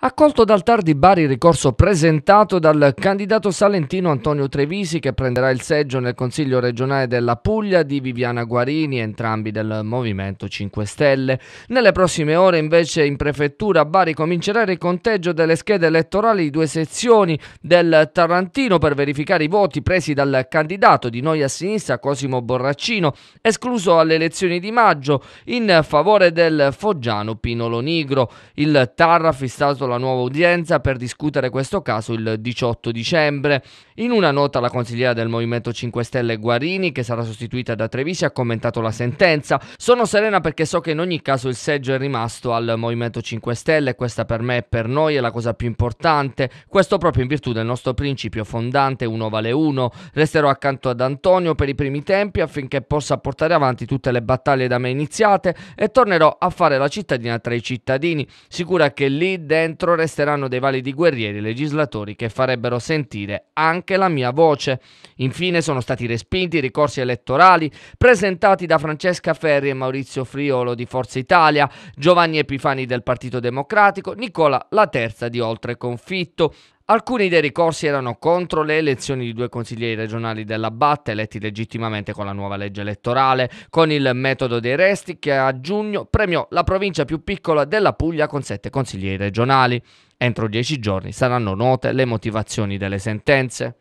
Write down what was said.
Accolto dal tardi Bari il ricorso presentato dal candidato salentino Antonio Trevisi che prenderà il seggio nel Consiglio regionale della Puglia di Viviana Guarini, entrambi del Movimento 5 Stelle. Nelle prossime ore invece in prefettura Bari comincerà il conteggio delle schede elettorali di due sezioni del Tarantino per verificare i voti presi dal candidato di Noi a Sinistra Cosimo Borraccino, escluso alle elezioni di maggio in favore del foggiano Pinolo Nigro. Il TAR ha fissato la nuova udienza per discutere questo caso il 18 dicembre. In una nota la consigliera del Movimento 5 Stelle Guarini, che sarà sostituita da Trevisi, ha commentato la sentenza. Sono serena perché so che in ogni caso il seggio è rimasto al Movimento 5 Stelle, questa per me e per noi è la cosa più importante, questo proprio in virtù del nostro principio fondante uno vale uno. Resterò accanto ad Antonio per i primi tempi affinché possa portare avanti tutte le battaglie da me iniziate e tornerò a fare la cittadina tra i cittadini, sicura che lì dentro dentro resteranno dei validi guerrieri legislatori che farebbero sentire anche la mia voce. Infine sono stati respinti i ricorsi elettorali presentati da Francesca Ferri e Maurizio Friolo di Forza Italia, Giovanni Epifani del Partito Democratico, Nicola La Terza di Oltre Confitto. Alcuni dei ricorsi erano contro le elezioni di due consiglieri regionali della BAT eletti legittimamente con la nuova legge elettorale, con il metodo dei resti che a giugno premiò la provincia più piccola della Puglia con sette consiglieri regionali. Entro dieci giorni saranno note le motivazioni delle sentenze.